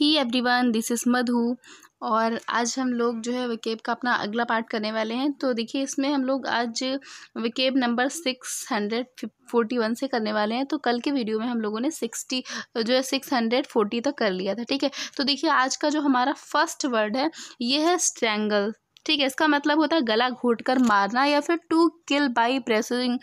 He everyone this is Madhu और आज हम लोग जो है विकेब का अपना अगला पार्ट करने वाले हैं तो देखिए इसमें हम लोग आज vocab number six hundred forty one से करने वाले हैं तो कल के वीडियो में हम लोगों ने सिक्सटी जो है सिक्स हंड्रेड फोर्टी तक कर लिया था ठीक है तो देखिए आज का जो हमारा फर्स्ट वर्ड है ये है स्ट्रैंगल ठीक है इसका मतलब होता है गला घोट कर मारना या फिर to kill by pressing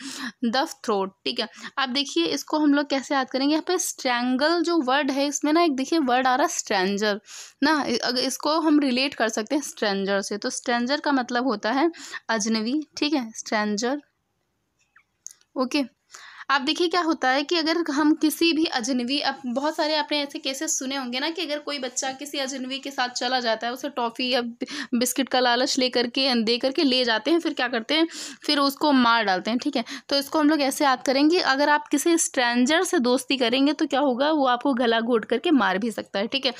the throat ठीक है आप देखिए इसको हम लोग कैसे याद करेंगे यहाँ पे स्ट्रैंगल जो वर्ड है इसमें ना एक देखिए वर्ड आ रहा है स्ट्रेंजर ना अगर इसको हम रिलेट कर सकते हैं स्ट्रेंजर से तो स्ट्रेंजर का मतलब होता है अजनबी ठीक है स्ट्रेंजर ओके okay. आप देखिए क्या होता है कि अगर हम किसी भी अजनबी अब बहुत सारे आपने ऐसे केसेस सुने होंगे ना कि अगर कोई बच्चा किसी अजनबी के साथ चला जाता है उसे टॉफ़ी या बिस्किट का लालच ले करके दे करके ले जाते हैं फिर क्या करते हैं फिर उसको मार डालते हैं ठीक है तो इसको हम लोग ऐसे याद करेंगे अगर आप किसी स्ट्रेंजर से दोस्ती करेंगे तो क्या होगा वो आपको गला घोट करके मार भी सकता है ठीक है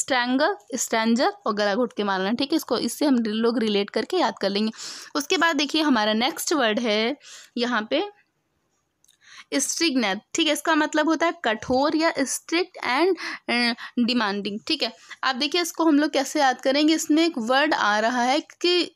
स्ट्रेंगल स्ट्रेंजर और गला घोट के मारना ठीक है इसको इससे हम लोग रिलेट करके याद कर लेंगे उसके बाद देखिए हमारा नेक्स्ट वर्ड है यहाँ पे स्ट्रिकनेस ठीक है इसका मतलब होता है कठोर या स्ट्रिक्ट एंड डिमांडिंग ठीक है आप देखिए इसको हम लोग कैसे याद करेंगे इसमें एक वर्ड आ रहा है कि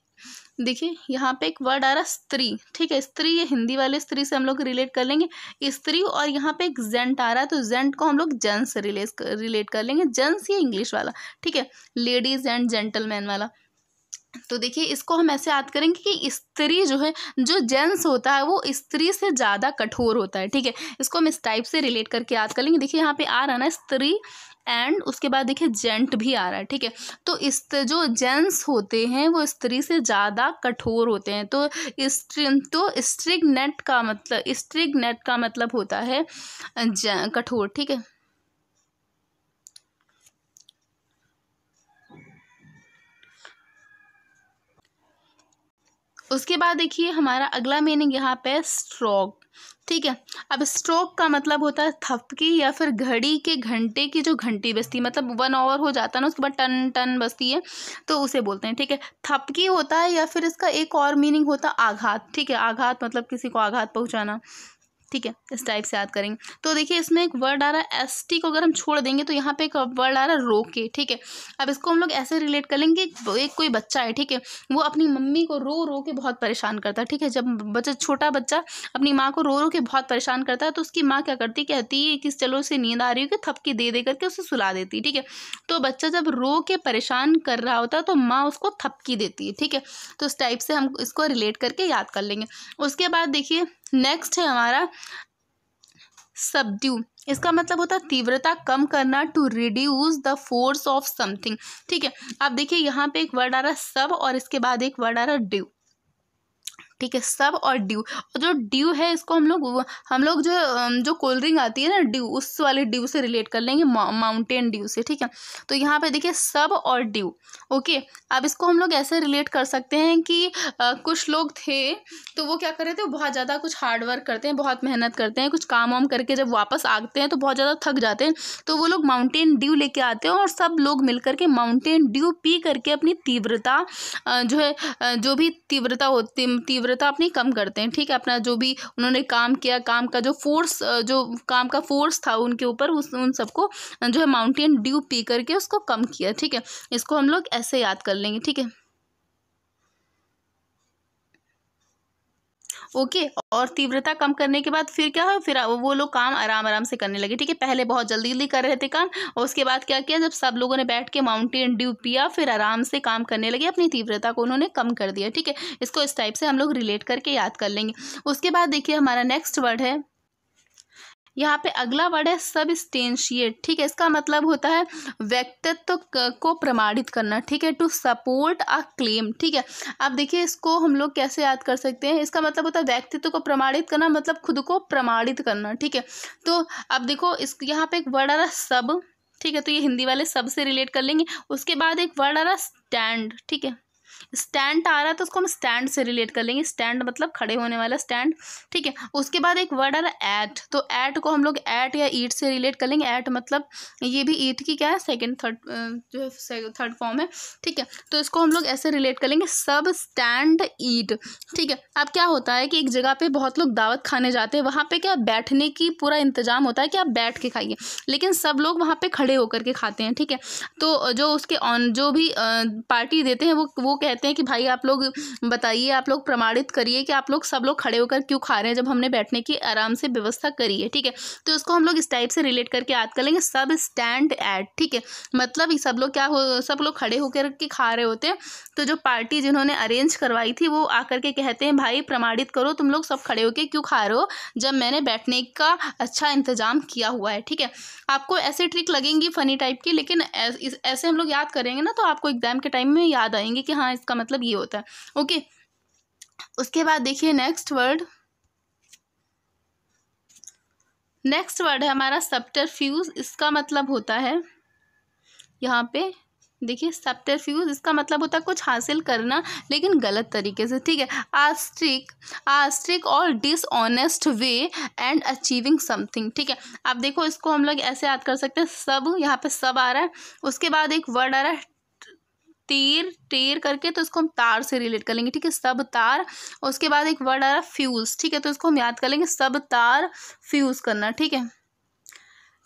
देखिए यहाँ पे एक वर्ड आ रहा है स्त्री ठीक है स्त्री ये हिंदी वाले स्त्री से हम लोग रिलेट कर लेंगे स्त्री और यहाँ पे एक जेंट आ रहा है तो जेंट को हम लोग जेंट्स रिलेट कर लेंगे जेंट्स ये इंग्लिश वाला ठीक है लेडीज एंड जेंटलमैन वाला तो देखिए इसको हम ऐसे याद करेंगे कि स्त्री जो है जो जेंट्स होता है वो स्त्री से ज़्यादा कठोर होता है ठीक है इसको हम इस टाइप से रिलेट करके याद कर लेंगे देखिए यहाँ पे आ रहा ना स्त्री एंड उसके बाद देखिए जेंट भी आ रहा है ठीक है तो इस जो जेंट्स होते हैं वो स्त्री से ज़्यादा कठोर होते हैं तो स्ट्रिंग तो स्ट्रिक नेट का मतलब स्ट्रिक नेट का मतलब होता है कठोर ठीक है उसके बाद देखिए हमारा अगला मीनिंग यहाँ पे स्ट्रोक ठीक है अब स्ट्रोक का मतलब होता है थपकी या फिर घड़ी के घंटे की जो घंटी बजती है मतलब वन आवर हो जाता है ना उसके बाद टन टन बजती है तो उसे बोलते हैं ठीक है थपकी होता है या फिर इसका एक और मीनिंग होता है आघात ठीक है आघात मतलब किसी को आघात पहुँचाना ठीक है इस टाइप से याद करेंगे तो देखिए इसमें एक वर्ड आ रहा है एस टी को अगर हम छोड़ देंगे तो यहाँ पे एक वर्ड आ रहा है रोके ठीक है अब इसको हम लोग ऐसे रिलेट कर लेंगे एक कोई बच्चा है ठीक है वो अपनी मम्मी को रो रो के बहुत परेशान करता है ठीक है जब बच्चा छोटा बच्चा अपनी माँ को रो रो के बहुत परेशान करता है तो उसकी माँ क्या करती कहती है कि चलो उसे नींद आ रही होगी थपकी दे दे करके उसे सुला देती है ठीक है तो बच्चा जब रो के परेशान कर रहा होता है तो माँ उसको थपकी देती है ठीक है तो उस टाइप से हम इसको रिलेट करके याद कर लेंगे उसके बाद देखिए नेक्स्ट है हमारा सब्ड्यू इसका मतलब होता है तीव्रता कम करना to reduce the force of something ठीक है आप देखिए यहाँ पे एक वर्ड आ रहा है सब और इसके बाद एक वर्ड आ रहा है ड्यू ठीक है सब और ड्यू और जो ड्यू है इसको हम लोग हम लोग जो जो कोल्ड ड्रिंक आती है ना ड्यू उस वाले ड्यू से रिलेट कर लेंगे माउंटेन ड्यू से ठीक है तो यहाँ पे देखिए सब और ड्यू ओके अब इसको हम लोग ऐसे रिलेट कर सकते हैं कि आ, कुछ लोग थे तो वो क्या कर रहे थे बहुत ज़्यादा कुछ हार्ड वर्क करते हैं बहुत मेहनत करते हैं कुछ काम वाम करके जब वापस आते हैं तो बहुत ज़्यादा थक जाते हैं तो वो लोग माउंटेन ड्यू लेके आते हैं और सब लोग मिल करके माउंटेन ड्यू पी करके अपनी तीव्रता जो है जो भी तीव्रता होती तीव्र आर्द्रता अपनी कम करते हैं ठीक है अपना जो भी उन्होंने काम किया काम का जो फोर्स जो काम का फोर्स था उनके ऊपर उस उन सबको जो है माउंटेन ड्यू पी करके उसको कम किया ठीक है इसको हम लोग ऐसे याद कर लेंगे ठीक है ओके और तीव्रता कम करने के बाद फिर क्या हो फिर वो लोग काम आराम आराम से करने लगे ठीक है पहले बहुत जल्दी जल्दी कर रहे थे काम और उसके बाद क्या किया जब सब लोगों ने बैठ के माउंटेन ड्यू पिया फिर आराम से काम करने लगे अपनी तीव्रता को उन्होंने कम कर दिया ठीक है इसको इस टाइप से हम लोग रिलेट करके याद कर लेंगे उसके बाद देखिए हमारा नेक्स्ट वर्ड है यहाँ पे अगला वर्ड है सबस्टेंशिएट ठीक है इसका मतलब होता है व्यक्तित्व को प्रमाणित करना ठीक है टू सपोर्ट अ क्लेम ठीक है अब देखिए इसको हम लोग कैसे याद कर सकते हैं इसका मतलब होता है व्यक्तित्व को प्रमाणित करना मतलब खुद को प्रमाणित करना ठीक है तो अब देखो इस यहाँ पे एक वर्ड आ रहा सब ठीक है तो ये हिंदी वाले सब से रिलेट कर लेंगे उसके बाद एक वर्ड आ रहा स्टैंड ठीक है स्टैंड आ रहा है तो उसको हम स्टैंड से रिलेट कर लेंगे स्टैंड मतलब खड़े होने वाला स्टैंड ठीक है उसके बाद एक वर्ड आ रहा है ऐट तो ऐट को हम लोग ऐट या ईट से रिलेट कर लेंगे ऐट मतलब ये भी ईट की क्या है सेकेंड थर्ड जो है थर्ड फॉर्म है ठीक है तो इसको हम लोग ऐसे रिलेट कर लेंगे सब स्टैंड ईट ठीक है अब क्या होता है कि एक जगह पर बहुत लोग दावत खाने जाते हैं वहाँ पर क्या बैठने की पूरा इंतजाम होता है कि आप बैठ के खाइए लेकिन सब लोग वहाँ पर खड़े होकर के खाते हैं ठीक है तो जो उसके ऑन जो भी पार्टी देते हैं वो वो कहते हैं कि भाई आप लोग बताइए आप लोग प्रमाणित करिए कि आप लोग सब लोग खड़े होकर क्यों खा रहे हैं जब हमने बैठने की आराम से व्यवस्था करी है ठीक है तो उसको हम लोग इस टाइप से रिलेट करके याद कर लेंगे सब स्टैंड एट ठीक है मतलब सब लोग क्या हो सब लोग खड़े होकर के खा रहे होते हैं तो जो पार्टी जिन्होंने अरेंज करवाई थी वो आकर के कहते हैं भाई प्रमाणित करो तुम लोग सब खड़े होकर क्यों खा रहे हो जब मैंने बैठने का अच्छा इंतजाम किया हुआ है ठीक है आपको ऐसे ट्रिक लगेंगी फ़नी टाइप की लेकिन ऐसे हम लोग याद करेंगे ना तो आपको एग्जाम के टाइम में याद आएंगे कि हाँ हाँ इसका मतलब ये होता है ओके उसके बाद देखिए नेक्स्ट वर्ड नेक्स्ट वर्ड है हमारा सप्टरफ्यूज इसका मतलब होता है यहाँ पे देखिए सप्टरफ्यूज इसका मतलब होता है कुछ हासिल करना लेकिन गलत तरीके से ठीक है आस्ट्रिक आस्ट्रिक और dishonest way and achieving something ठीक है आप देखो इसको हम लोग ऐसे याद कर सकते हैं सब यहाँ पे सब आ रहा है उसके बाद एक वर्ड आ रहा है तीर टेर करके तो इसको हम तार से रिलेट कर लेंगे ठीक है सब तार उसके बाद एक वर्ड आ रहा है फ्यूज़ ठीक है तो इसको हम याद कर लेंगे सब तार फ्यूज़ करना ठीक है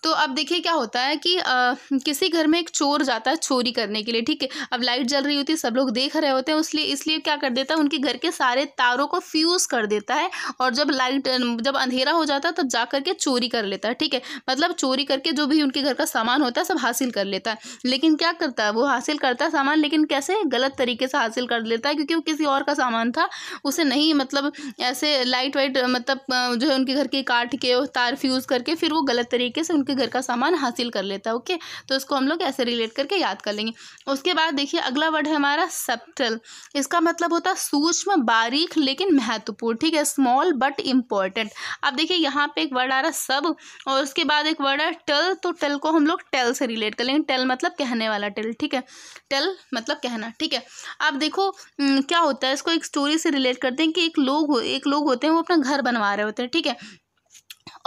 तो अब देखिए क्या होता है कि आ, किसी घर में एक चोर जाता है चोरी करने के लिए ठीक है अब लाइट जल रही होती है सब लोग देख रहे होते हैं इसलिए इसलिए क्या कर देता है उनके घर के सारे तारों को फ्यूज़ कर देता है और जब लाइट जब अंधेरा हो जाता है तब जा करके चोरी कर लेता है ठीक है मतलब चोरी करके जो भी उनके घर का सामान होता है सब हासिल कर लेता है लेकिन क्या करता है वो हासिल करता है सामान लेकिन कैसे गलत तरीके से हासिल कर लेता है क्योंकि वो किसी और का सामान था उसे नहीं मतलब ऐसे लाइट वाइट मतलब जो है उनके घर के काट के तार फ्यूज़ करके फिर वो गलत तरीके से उनके आपके घर का सामान हासिल कर लेता है ओके तो इसको हम लोग ऐसे रिलेट करके याद कर लेंगे उसके बाद देखिए अगला वर्ड है हमारा सप्टल इसका मतलब होता है सूक्ष्म बारीक लेकिन महत्वपूर्ण ठीक है स्मॉल बट इम्पॉर्टेंट अब देखिए यहाँ पे एक वर्ड आ रहा सब और उसके बाद एक वर्ड है टल तो टल को हम लोग टेल से रिलेट कर लेंगे टेल मतलब कहने वाला टेल ठीक है टेल मतलब कहना ठीक है अब देखो क्या होता है इसको एक स्टोरी से रिलेट करते हैं कि एक लोग एक लोग होते हैं वो अपना घर बनवा रहे होते हैं ठीक है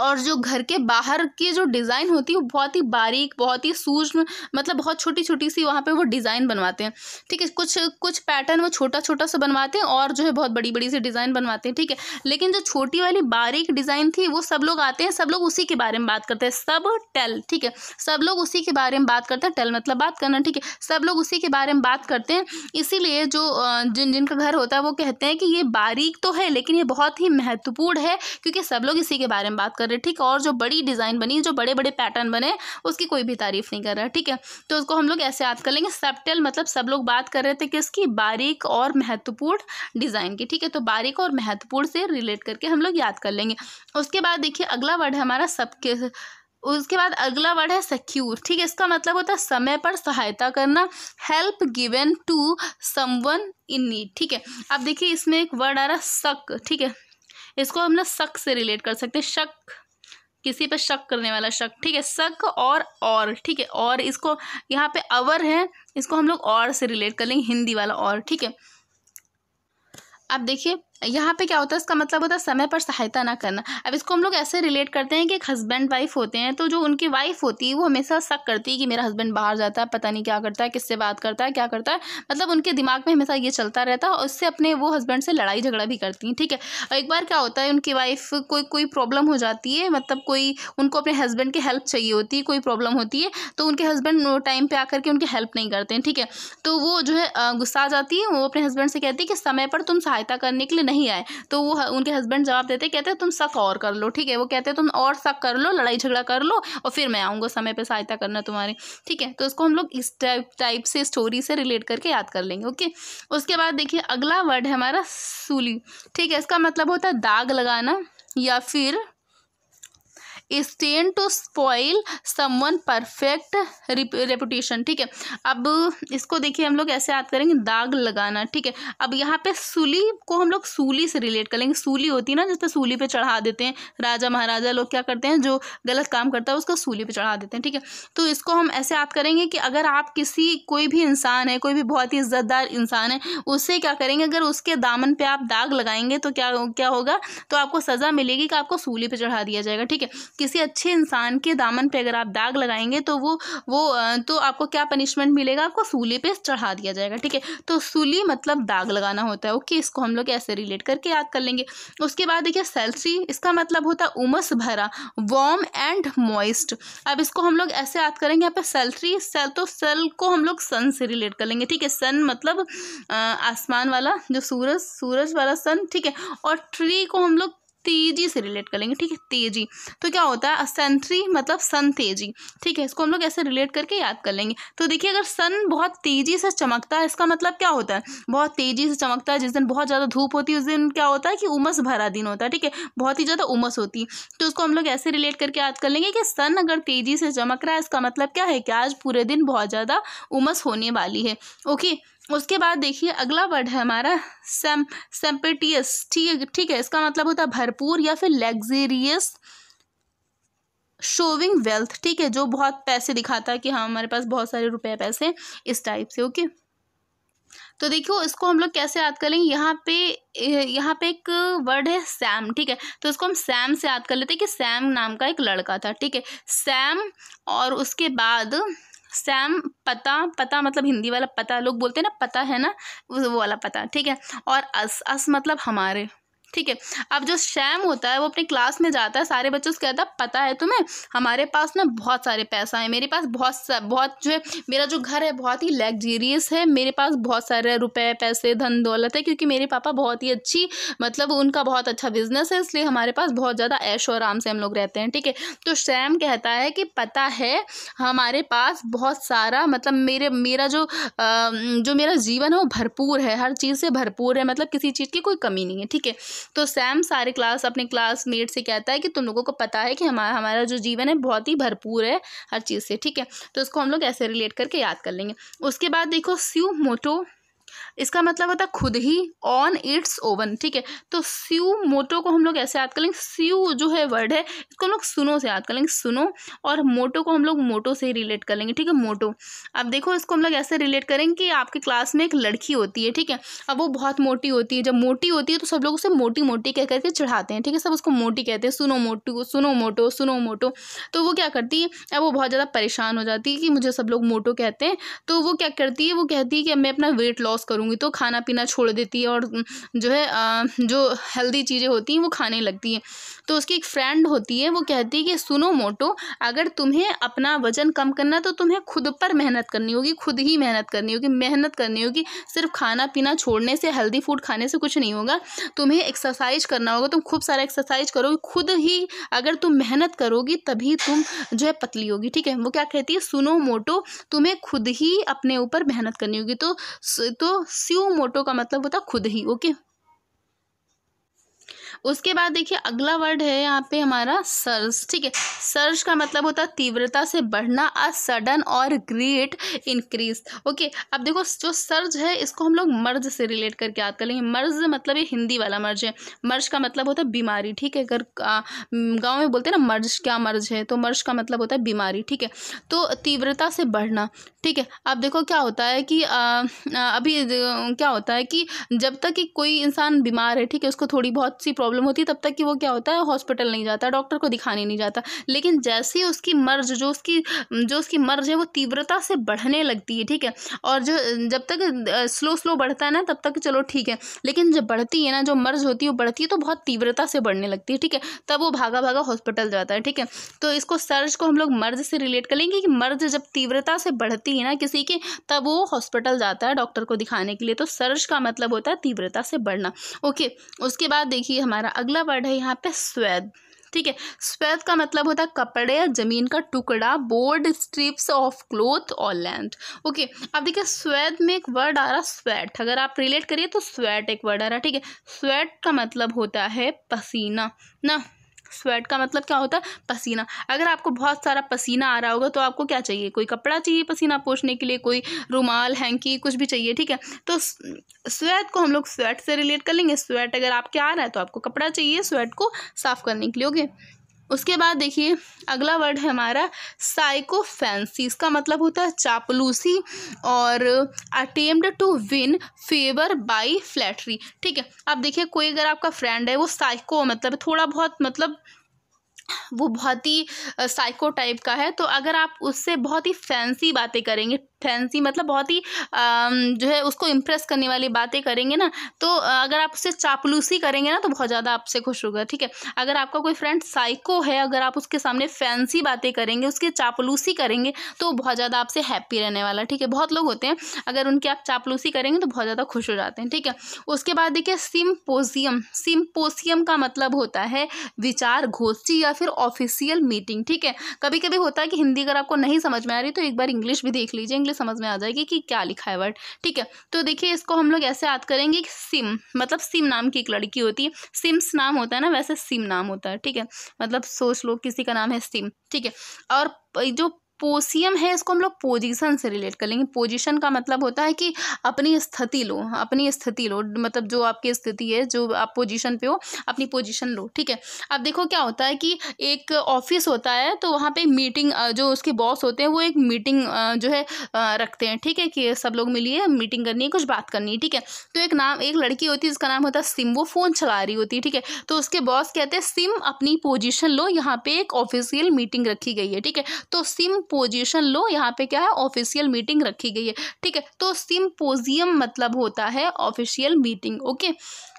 और जो घर के बाहर की जो डिज़ाइन होती है वो बहुत ही बारीक बहुत ही सूक्ष्म मतलब बहुत छोटी छोटी सी वहाँ पे वो डिज़ाइन बनवाते हैं ठीक है कुछ कुछ पैटर्न वो छोटा छोटा सा बनवाते हैं और जो है बहुत बड़ी बड़ी सी डिज़ाइन बनवाते हैं ठीक है लेकिन जो छोटी वाली बारीक डिज़ाइन थी वो सब लोग आते हैं सब लोग उसी के बारे में बात करते हैं सब टेल ठीक है सब लोग उसी के बारे में बात करते हैं टेल मतलब बात करना ठीक है सब लोग उसी के बारे में बात करते हैं इसीलिए जो जिन जिनका घर होता है वो कहते हैं कि ये बारीक तो है लेकिन ये बहुत ही महत्वपूर्ण है क्योंकि सब लोग इसी के बारे में बात कर कर रहे ठीक और जो बड़ी डिज़ाइन बनी जो बड़े बड़े पैटर्न बने उसकी कोई भी तारीफ़ नहीं कर रहा ठीक है तो उसको हम लोग ऐसे याद कर लेंगे सेप्टल मतलब सब लोग बात कर रहे थे किसकी बारीक और महत्वपूर्ण डिज़ाइन की ठीक है तो बारीक और महत्वपूर्ण से रिलेट करके हम लोग याद कर लेंगे उसके बाद देखिए अगला वर्ड है हमारा सबके उसके बाद अगला वर्ड है सिक्योर ठीक है इसका मतलब होता है समय पर सहायता करना help given to someone in need ठीक है अब देखिए इसमें एक वर्ड आ रहा है सक ठीक है इसको हम लोग शक से रिलेट कर सकते हैं शक किसी पर शक करने वाला शक ठीक है शक और और ठीक है और इसको यहाँ पे अवर है इसको हम लोग और से रिलेट कर लेंगे हिंदी वाला और ठीक है अब देखिए यहाँ पे क्या होता है इसका मतलब होता है समय पर सहायता ना करना अब इसको हम लोग ऐसे रिलेट करते हैं कि एक हस्बैंड वाइफ होते हैं तो जो उनकी वाइफ होती है वो हमेशा शक करती है कि मेरा हस्बैंड बाहर जाता है पता नहीं क्या करता है किससे बात करता है क्या करता है मतलब उनके दिमाग में हमेशा ये चलता रहता है और उससे अपने वो हस्बैंड से लड़ाई झगड़ा भी करती हैं ठीक है और एक बार क्या होता है उनकी वाइफ कोई कोई प्रॉब्लम हो जाती है मतलब कोई उनको अपने हस्बैंड की हेल्प चाहिए होती है कोई प्रॉब्लम होती है तो उनके हस्बैंड टाइम पर आकर के उनकी हेल्प नहीं करते हैं ठीक है तो वो जो है गुस्सा आ जाती है वो अपने हस्बैंड से कहती है कि समय पर तुम सहायता करने के लिए नहीं आए तो वो उनके हस्बैंड जवाब देते कहते तुम शक और कर लो ठीक है वो कहते तुम और शक कर लो लड़ाई झगड़ा कर लो और फिर मैं आऊँगा समय पर सहायता करना तुम्हारी ठीक है तो उसको हम लोग इस टाइप टाइप से स्टोरी से रिलेट करके याद कर लेंगे ओके उसके बाद देखिए अगला वर्ड है हमारा सूली ठीक है इसका मतलब होता है दाग लगाना या फिर stain to spoil someone perfect reputation ठीक है अब इसको देखिए हम लोग ऐसे याद करेंगे दाग लगाना ठीक है अब यहाँ पे सूली को हम लोग सूली से रिलेट करेंगे सूली होती है ना पर सूली पे चढ़ा देते हैं राजा महाराजा लोग क्या करते हैं जो गलत काम करता है उसको सूली पे चढ़ा देते हैं ठीक है तो इसको हम ऐसे याद करेंगे कि अगर आप किसी कोई भी इंसान है कोई भी बहुत ही इज्जतदार इंसान है उससे क्या करेंगे अगर उसके दामन पर आप दाग लगाएंगे तो क्या क्या होगा तो आपको सज़ा मिलेगी कि आपको सूली पर चढ़ा दिया जाएगा ठीक है किसी अच्छे इंसान के दामन पे अगर आप दाग लगाएंगे तो वो वो तो आपको क्या पनिशमेंट मिलेगा आपको सूली पे चढ़ा दिया जाएगा ठीक है तो सूली मतलब दाग लगाना होता है ओके इसको हम लोग ऐसे रिलेट करके याद कर लेंगे उसके बाद देखिए सेल्सी इसका मतलब होता है उमस भरा वॉर्म एंड मॉइस्ट अब इसको हम लोग ऐसे याद करेंगे यहाँ पे सेल्सी सेल तो सेल को हम लोग सन से रिलेट कर लेंगे ठीक है सन मतलब आसमान वाला जो सूरज सूरज वाला सन ठीक है और ट्री को हम लोग तेजी से रिलेट करेंगे ठीक है तेजी तो क्या होता है सेंट्री मतलब सन तेजी ठीक है इसको हम लोग ऐसे रिलेट करके याद कर लेंगे तो देखिए अगर सन बहुत तेजी से चमकता है इसका मतलब क्या होता है बहुत तेजी से चमकता है जिस दिन बहुत ज़्यादा धूप होती है उस दिन क्या होता है कि उमस भरा दिन होता है ठीक है बहुत ही ज़्यादा उमस होती है तो उसको हम लोग ऐसे रिलेट करके याद कर लेंगे कि सन अगर तेजी से चमक रहा है इसका मतलब क्या है कि आज पूरे दिन बहुत ज़्यादा उमस होने वाली है ओके उसके बाद देखिए अगला वर्ड है हमारा सेम सेम्पेटियस ठीक है ठीक है इसका मतलब होता है भरपूर या फिर लग्जेरियस शोविंग वेल्थ ठीक है जो बहुत पैसे दिखाता है कि हाँ हमारे पास बहुत सारे रुपए पैसे इस टाइप से ओके तो देखियो इसको हम लोग कैसे याद कर लेंगे यहाँ पे यहाँ पे एक वर्ड है सैम ठीक है तो इसको हम सैम से याद कर लेते हैं कि सैम नाम का एक लड़का था ठीक है सैम और उसके बाद सैम पता पता मतलब हिंदी वाला पता लोग बोलते हैं ना पता है ना वो वाला पता ठीक है और अस अस मतलब हमारे ठीक है अब जो शैम होता है वो अपने क्लास में जाता है सारे बच्चों से कहता है पता है तुम्हें हमारे पास ना बहुत सारे पैसा है मेरे पास बहुत सा बहुत जो है मेरा जो घर है बहुत ही लग्जीरियस है मेरे पास बहुत सारे रुपए पैसे धन दौलत है क्योंकि मेरे पापा बहुत ही अच्छी मतलब उनका बहुत अच्छा बिजनेस है इसलिए हमारे पास बहुत ज़्यादा ऐश और आराम से हम लोग रहते हैं ठीक है तो शैम कहता है कि पता है हमारे पास बहुत सारा मतलब मेरे मेरा जो जो मेरा जीवन है वो भरपूर है हर चीज़ से भरपूर है मतलब किसी चीज़ की कोई कमी नहीं है ठीक है तो सैम सारे क्लास अपने क्लासमेट से कहता है कि तुम लोगों को पता है कि हमारा हमारा जो जीवन है बहुत ही भरपूर है हर चीज़ से ठीक है तो उसको हम लोग ऐसे रिलेट करके याद कर लेंगे उसके बाद देखो स्यू मोटो इसका मतलब होता है खुद ही ऑन इट्स ओवन ठीक है तो स्यू मोटो को हम लोग ऐसे याद कर लेंगे स्यू जो है वर्ड है इसको हम लोग सुनो से याद कर लेंगे सुनो और मोटो को हम लोग मोटो से ही रिलेट कर लेंगे ठीक है मोटो अब देखो इसको हम लोग ऐसे रिलेट करेंगे कि आपके क्लास में एक लड़की होती है ठीक है अब वो बहुत मोटी होती है जब मोटी होती है तो सब लोग उसे मोटी मोटी कह करके चढ़ाते हैं ठीक है सब उसको मोटी कहते हैं सुनो मोटो सुनो मोटो सुनो मोटो तो वो क्या करती है अब वो बहुत ज़्यादा परेशान हो जाती है कि मुझे सब लोग मोटो कहते हैं तो वो क्या करती है वो कहती है कि मैं अपना वेट लॉस लॉस करूँगी तो खाना पीना छोड़ देती है और जो है जो हेल्दी चीज़ें होती हैं वो खाने लगती हैं तो उसकी एक फ्रेंड होती है वो कहती है कि सुनो मोटो अगर तुम्हें अपना वजन कम करना तो तुम्हें खुद पर मेहनत करनी होगी खुद ही मेहनत करनी होगी मेहनत करनी होगी सिर्फ खाना पीना छोड़ने से हेल्दी फूड खाने से कुछ नहीं होगा तुम्हें एक्सरसाइज करना होगा तुम खूब सारा एक्सरसाइज करोगे खुद ही अगर तुम मेहनत करोगी तभी तुम जो है पतली होगी ठीक है वो क्या कहती है सुनो मोटो तुम्हें खुद ही अपने ऊपर मेहनत करनी होगी तो तो तो मोटो का मतलब होता खुद ही ओके उसके बाद देखिए अगला वर्ड है यहाँ पे हमारा सर्ज ठीक है सर्ज का मतलब होता है तीव्रता से बढ़ना अ सडन और ग्रेट इंक्रीज ओके अब देखो जो सर्ज है इसको हम लोग मर्ज से रिलेट करके याद कर लेंगे मर्ज मतलब ये हिंदी वाला मर्ज है मर्ज का मतलब होता है बीमारी ठीक है अगर गाँव में बोलते हैं ना मर्ज क्या मर्ज है तो मर्ज का मतलब होता है बीमारी ठीक है तो तीव्रता से बढ़ना ठीक है अब देखो क्या होता है कि अभी क्या होता है कि जब तक कि कोई इंसान बीमार है ठीक है उसको थोड़ी बहुत सी प्रॉब्लम प्रॉब्लम होती है तब तक कि वो क्या होता है हॉस्पिटल नहीं जाता डॉक्टर को दिखाने नहीं जाता लेकिन जैसे उसकी मर्ज जो उसकी जो उसकी मर्ज है वो तीव्रता से बढ़ने लगती है ठीक है और जो जब तक स्लो स्लो बढ़ता है ना तब तक चलो ठीक है लेकिन जब बढ़ती है ना जो मर्ज होती है वो बढ़ती है तो बहुत तीव्रता से बढ़ने लगती है ठीक है तब वो भागा भागा हॉस्पिटल जाता है ठीक है तो इसको सर्ज को हम लोग मर्ज से रिलेट कर लेंगे कि मर्ज जब तीव्रता से बढ़ती है ना किसी की तब वो हॉस्पिटल जाता है डॉक्टर को दिखाने के लिए तो सर्ज का मतलब होता है तीव्रता से बढ़ना ओके उसके बाद देखिए हमारे हमारा अगला वर्ड है यहाँ पे स्वेद ठीक है स्वेद का मतलब होता है कपड़े या जमीन का टुकड़ा बोर्ड स्ट्रिप्स ऑफ क्लोथ और लैंड ओके अब देखिए स्वेद में एक वर्ड आ रहा स्वेट अगर आप रिलेट करिए तो स्वेट एक वर्ड आ रहा ठीक है स्वेट का मतलब होता है पसीना ना स्वेट का मतलब क्या होता है पसीना अगर आपको बहुत सारा पसीना आ रहा होगा तो आपको क्या चाहिए कोई कपड़ा चाहिए पसीना पोषने के लिए कोई रुमाल हैंकी कुछ भी चाहिए ठीक है तो स्वेट को हम लोग स्वेट से रिलेट कर लेंगे स्वेट अगर आपके आ रहा है तो आपको कपड़ा चाहिए स्वेट को साफ़ करने के लिए ओके उसके बाद देखिए अगला वर्ड है हमारा साइको फैंसी इसका मतलब होता है चापलूसी और attempt to win favour by flattery ठीक है अब देखिए कोई अगर आपका फ्रेंड है वो साइको मतलब थोड़ा बहुत मतलब वो बहुत ही साइको टाइप का है तो अगर आप उससे बहुत ही फैंसी बातें करेंगे फैंसी मतलब बहुत ही जो है उसको इम्प्रेस करने वाली बातें करेंगे ना तो अगर आप उससे चापलूसी करेंगे ना तो बहुत ज़्यादा आपसे खुश होगा ठीक है अगर आपका कोई फ्रेंड साइको है अगर आप उसके सामने फैंसी बातें करेंगे उसकी चापलूसी करेंगे तो बहुत ज़्यादा आपसे हैप्पी रहने वाला ठीक है बहुत लोग होते हैं अगर उनकी आप चापलूसी करेंगे तो बहुत ज़्यादा खुश हो जाते हैं ठीक है उसके बाद देखिए सिम्पोजियम सिम्पोसियम का मतलब होता है विचार घोष्टी या फिर ऑफिशियल मीटिंग ठीक है कभी कभी होता है कि हिंदी अगर आपको नहीं समझ में आ रही तो एक बार इंग्लिश भी देख लीजिए क्लियर समझ में आ जाएगी कि क्या लिखा है वर्ड ठीक है तो देखिए इसको हम लोग ऐसे याद करेंगे कि सिम मतलब सिम नाम की एक लड़की होती है सिम्स नाम होता है ना वैसे सिम नाम होता है ठीक है मतलब सोच लो किसी का नाम है सिम ठीक है और जो पोसियम है इसको हम लोग पोजीशन से रिलेट कर लेंगे पोजीशन का मतलब होता है कि अपनी स्थिति लो अपनी स्थिति लो मतलब जो आपकी स्थिति है जो आप पोजीशन पे हो अपनी पोजीशन लो ठीक है अब देखो क्या होता है कि एक ऑफिस होता है तो वहाँ पे मीटिंग जो उसके बॉस होते हैं वो एक मीटिंग जो है रखते हैं ठीक है कि सब लोग मिलिए मीटिंग करनी है कुछ बात करनी है ठीक है तो एक नाम एक लड़की होती है जिसका नाम होता है सिम वो फ़ोन चला रही होती है ठीक है तो उसके बॉस कहते हैं सिम अपनी पोजिशन लो यहाँ पर एक ऑफिशियल मीटिंग रखी गई है ठीक है तो सिम पोजिशन लो यहाँ पे क्या है ऑफिशियल मीटिंग रखी गई है ठीक है तो सिम्पोजियम मतलब होता है ऑफिशियल मीटिंग ओके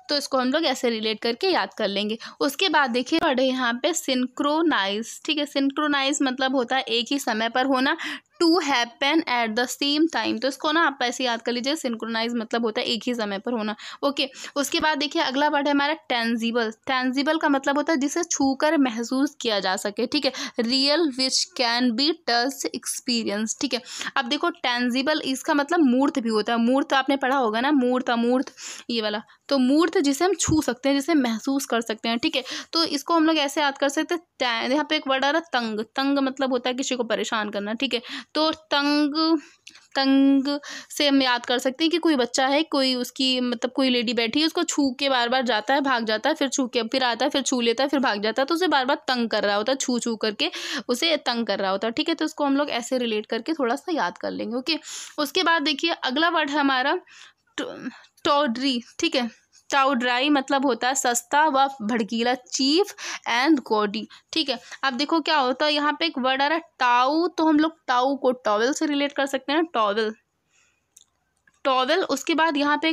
तो इसको हम लोग ऐसे रिलेट करके याद कर लेंगे उसके बाद देखिए पढ़े यहाँ पे सिंक्रोनाइज ठीक है सिंक्रोनाइज मतलब होता है एक ही समय पर होना to happen at the same time तो इसको ना आप ऐसे याद कर लीजिए सिंक्रोनाइज मतलब होता है एक ही समय पर होना ओके उसके बाद देखिए अगला वर्ड है हमारा टेंजिबल टेंजिबल का मतलब होता है जिसे छू कर महसूस किया जा सके ठीक है real which can be touch experience ठीक है अब देखो टेंजिबल इसका मतलब मूर्त भी होता है मूर्त आपने पढ़ा होगा ना मूर्त अमूर्त ये वाला तो मूर्त जिसे हम छू सकते हैं जिसे महसूस कर सकते हैं ठीक है तो इसको हम लोग ऐसे याद कर सकते हैं यहाँ पे एक वर्ड आ रहा है तंग तंग मतलब होता है किसी को परेशान करना ठीक है तो तंग तंग से हम याद कर सकते हैं कि कोई बच्चा है कोई उसकी मतलब कोई लेडी बैठी है उसको छू के बार बार जाता है भाग जाता है फिर छू के फिर आता है फिर छू लेता है फिर भाग जाता है तो उसे बार बार तंग कर रहा होता है छू छू करके उसे तंग कर रहा होता है ठीक है तो उसको हम लोग ऐसे रिलेट करके थोड़ा सा याद कर लेंगे ओके उसके बाद देखिए अगला वर्ड है हमारा टॉड्री ठीक है टाउ ड्राई मतलब होता है सस्ता व भड़कीला चीफ एंड गोडी ठीक है अब देखो क्या होता है यहाँ पे एक वर्ड आ रहा है टाउ तो हम लोग टाउ को टॉवल से रिलेट कर सकते हैं टॉवल टॉवल उसके बाद यहाँ पे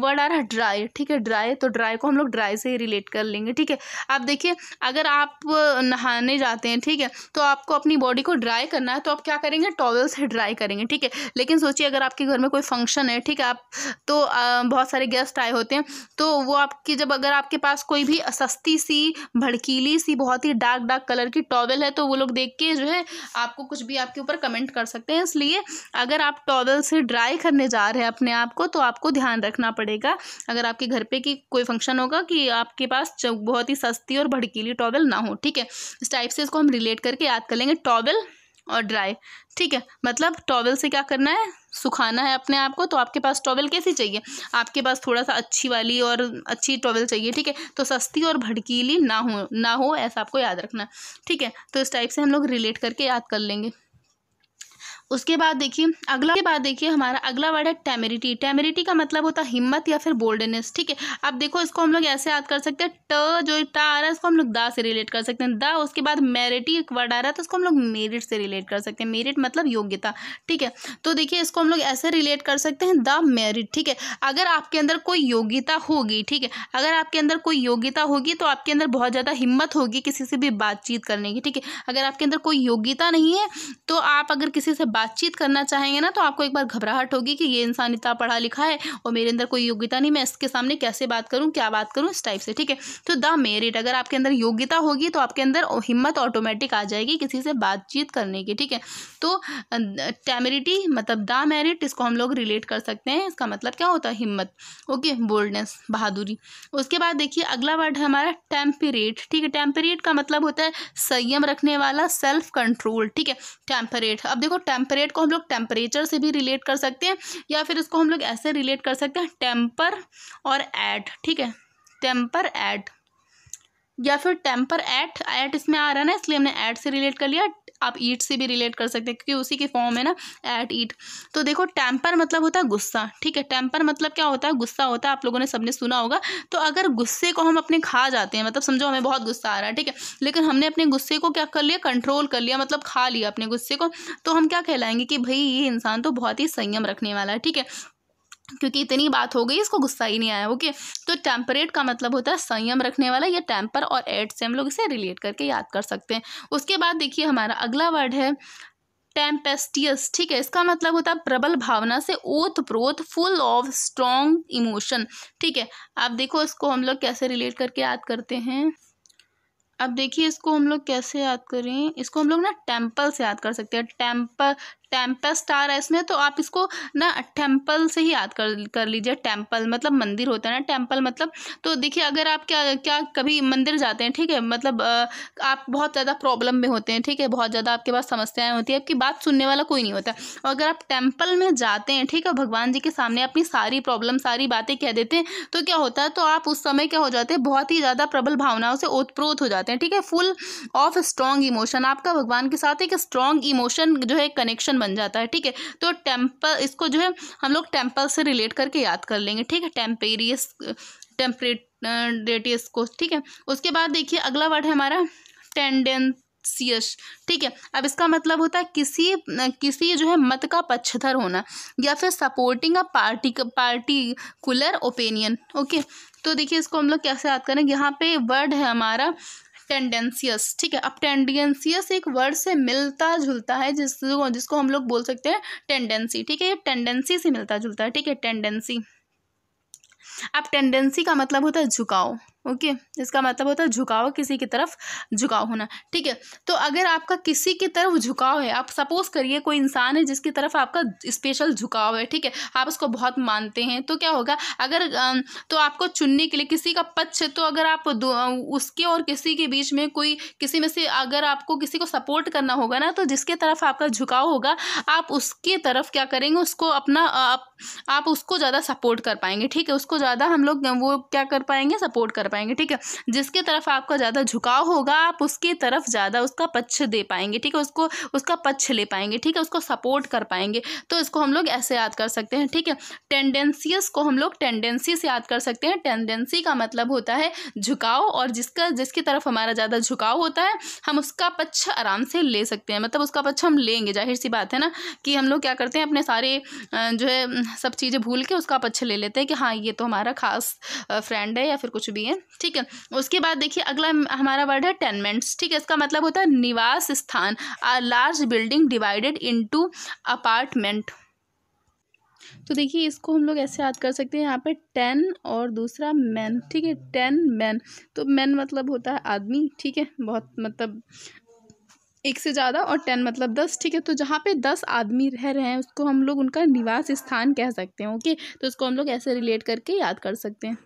वर्ड आ रहा है ड्राई ठीक है ड्राई तो ड्राई को हम लोग ड्राई से ही रिलेट कर लेंगे ठीक है आप देखिए अगर आप नहाने जाते हैं ठीक है तो आपको अपनी बॉडी को ड्राई करना है तो आप क्या करेंगे टॉवल से ड्राई करेंगे ठीक है लेकिन सोचिए अगर आपके घर में कोई फंक्शन है ठीक है आप तो आ, बहुत सारे गेस्ट आए होते हैं तो वो आपकी जब अगर आपके पास कोई भी सस्ती सी भड़कीली सी बहुत ही डार्क डार्क कलर की टॉवल है तो वो लोग देख के जो है आपको कुछ भी आपके ऊपर कमेंट कर सकते हैं इसलिए अगर आप टॉवल से ड्राई करने जा रहे हैं अपने आप को तो आपको ध्यान रखना पड़ेगा अगर आपके घर पे की कोई फंक्शन होगा कि आपके पास बहुत ही सस्ती और भड़कीली टॉवल ना हो ठीक है इस टाइप से इसको हम रिलेट करके याद कर लेंगे टॉवल और ड्राई ठीक है मतलब टॉवल से क्या करना है सुखाना है अपने आप को तो आपके पास टॉवल कैसी चाहिए आपके पास थोड़ा सा अच्छी वाली और अच्छी टॉवल चाहिए ठीक है तो सस्ती और भड़कीली ना हो ना हो ऐसा आपको याद रखना ठीक है तो इस टाइप से हम लोग रिलेट करके याद कर लेंगे उसके बाद देखिए अगला के बाद देखिए हमारा अगला वर्ड है टेमेरिटी टेमेरिटी का मतलब होता है हिम्मत या फिर बोल्डनेस ठीक है अब देखो इसको हम लोग ऐसे याद कर सकते हैं ट जो टा आ रहा है इसको हम लोग दा से रिलेट कर सकते हैं दा उसके बाद मेरिटी एक वर्ड आ रहा है तो उसको हम लोग मेरिट से रिलेट कर सकते हैं मेरिट मतलब योग्यता ठीक है तो देखिए इसको हम लोग ऐसे रिलेट कर सकते हैं द मेरिट ठीक है अगर आपके अंदर कोई योग्यता होगी ठीक है अगर आपके अंदर कोई योग्यता होगी तो आपके अंदर बहुत ज़्यादा हिम्मत होगी किसी से भी बातचीत करने की ठीक है अगर आपके अंदर कोई योग्यता नहीं है तो आप अगर किसी से बातचीत करना चाहेंगे ना तो आपको एक बार घबराहट होगी कि ये इंसान इतना पढ़ा लिखा है और मेरे अंदर कोई योग्यता नहीं मैं इसके सामने कैसे बात करूँ क्या बात करूँ इस टाइप से ठीक है तो द मेरिट अगर आपके अंदर योग्यता होगी तो आपके अंदर हिम्मत ऑटोमेटिक आ जाएगी किसी से बातचीत करने की ठीक है तो टैमरिटी मतलब द मेरिट इसको हम लोग रिलेट कर सकते हैं इसका मतलब क्या होता है हिम्मत ओके बोल्डनेस बहादुरी उसके बाद देखिए अगला वर्ड है हमारा टेम्परेट ठीक है टेम्परेट का मतलब होता है संयम रखने वाला सेल्फ कंट्रोल ठीक है टेम्परेट अब देखो टेम्प टेम्परेट को हम लोग टेम्परेचर से भी रिलेट कर सकते हैं या फिर इसको हम लोग ऐसे रिलेट कर सकते हैं टेम्पर और एट ठीक है टेम्पर एट या फिर टेम्पर एट एट इसमें आ रहा है ना इसलिए हमने एट से रिलेट कर लिया आप ईट से भी रिलेट कर सकते हैं क्योंकि उसी की फॉर्म है ना एट ईट तो देखो टेम्पर मतलब होता है गुस्सा ठीक है टेम्पर मतलब क्या होता है गुस्सा होता है आप लोगों ने सबने सुना होगा तो अगर गुस्से को हम अपने खा जाते हैं मतलब समझो हमें बहुत गुस्सा आ रहा है ठीक है लेकिन हमने अपने गुस्से को क्या कर लिया कंट्रोल कर लिया मतलब खा लिया अपने गुस्से को तो हम क्या कहलाएंगे कि भाई ये इंसान तो बहुत ही संयम रखने वाला है ठीक है क्योंकि इतनी बात हो गई इसको गुस्सा ही नहीं आया ओके तो टेम्परेट का मतलब होता है संयम रखने वाला या टेम्पर और एड से हम लोग इसे रिलेट करके याद कर सकते हैं उसके बाद देखिए हमारा अगला वर्ड है टेम्पेस्टियस ठीक है इसका मतलब होता है प्रबल भावना से ओत प्रोत फुल ऑफ स्ट्रॉन्ग इमोशन ठीक है आप देखो इसको हम लोग कैसे रिलेट करके याद करते हैं अब देखिए इसको हम लोग कैसे याद करें इसको हम लोग ना टेम्पल से याद कर सकते हैं टेम्पर टेम्पल आ रहा है इसमें तो आप इसको ना टेम्पल से ही याद कर कर लीजिए टेम्पल मतलब मंदिर होता है ना टेम्पल मतलब तो देखिए अगर आप क्या क्या कभी मंदिर जाते हैं ठीक है मतलब आप बहुत ज़्यादा प्रॉब्लम में होते हैं ठीक है बहुत ज़्यादा आपके पास समस्याएँ होती है आपकी बात सुनने वाला कोई नहीं होता और अगर आप टेम्पल में जाते हैं ठीक है भगवान जी के सामने अपनी सारी प्रॉब्लम सारी बातें कह देते हैं तो क्या होता है तो आप उस समय क्या हो जाते हैं बहुत ही ज़्यादा प्रबल भावनाओं से ओतप्रोत हो जाते हैं ठीक है फुल ऑफ स्ट्रॉन्ग इमोशन आपका भगवान के साथ एक स्ट्रॉन्ग इमोशन जो है कनेक्शन बन जाता है ठीक है तो टेम्पल इसको जो है हम लोग टेम्पल से रिलेट करके याद कर लेंगे ठीक है टेम्पेरियस टेम्परेटेटियस को ठीक है उसके बाद देखिए अगला वर्ड है हमारा टेंडेंस सीयस ठीक है अब इसका मतलब होता है किसी किसी जो है मत का पक्षधर होना या फिर supporting a party particular opinion okay तो देखिए इसको हम लोग कैसे याद करें यहाँ पे वर्ड है हमारा टेंडेंसियस ठीक है अब टेंडेंसियस एक वर्ड से मिलता जुलता है जिस जिसको हम लोग बोल सकते हैं टेंडेंसी ठीक है ये टेंडेंसी से मिलता जुलता है ठीक है टेंडेंसी अब टेंडेंसी का मतलब होता है झुकाव ओके okay, इसका मतलब होता है झुकाव किसी की तरफ झुकाव होना ठीक है तो अगर आपका किसी की तरफ झुकाव है आप सपोज करिए कोई इंसान है जिसकी तरफ आपका स्पेशल झुकाव है ठीक है आप उसको बहुत मानते हैं तो क्या होगा अगर तो आपको चुनने के लिए किसी का पक्ष तो अगर आप उसके और किसी के बीच में कोई किसी में से अगर आपको किसी को सपोर्ट करना होगा ना तो जिसके तरफ आपका झुकाव होगा आप उसके तरफ क्या करेंगे उसको अपना आप, आप उसको ज़्यादा सपोर्ट कर पाएंगे ठीक है उसको ज़्यादा हम लोग वो क्या कर पाएंगे सपोर्ट कर पाएंगे पाएंगे ठीक है जिसके तरफ आपका ज़्यादा झुकाव होगा आप उसकी तरफ ज़्यादा उसका पक्ष दे पाएंगे ठीक है उसको उसका पक्ष ले पाएंगे ठीक है उसको सपोर्ट कर पाएंगे तो इसको हम लोग ऐसे याद कर सकते हैं ठीक है टेंडेंसीस को हम लोग टेंडेंसी से याद कर सकते हैं टेंडेंसी का मतलब होता है झुकाव और जिसका जिसकी तरफ हमारा ज़्यादा झुकाव होता है हम उसका पक्ष आराम से ले सकते हैं मतलब उसका पक्ष हम लेंगे जाहिर सी बात है ना कि हम लोग क्या करते हैं अपने सारे जो है सब चीज़ें भूल के उसका पक्ष ले लेते हैं कि हाँ ये तो हमारा खास फ्रेंड है या फिर कुछ भी है ठीक है उसके बाद देखिए अगला हमारा वर्ड है टेनमेंट्स ठीक है इसका मतलब होता है निवास स्थान a large building divided into apartment तो देखिए इसको हम लोग ऐसे याद कर सकते हैं यहाँ पे टेन और दूसरा मैन ठीक है टेन मैन तो मैन मतलब होता है आदमी ठीक है बहुत मतलब एक से ज़्यादा और टेन मतलब दस ठीक है तो जहाँ पे दस आदमी रह रहे हैं उसको हम लोग उनका निवास स्थान कह सकते हैं ओके तो इसको हम लोग ऐसे रिलेट करके याद कर सकते हैं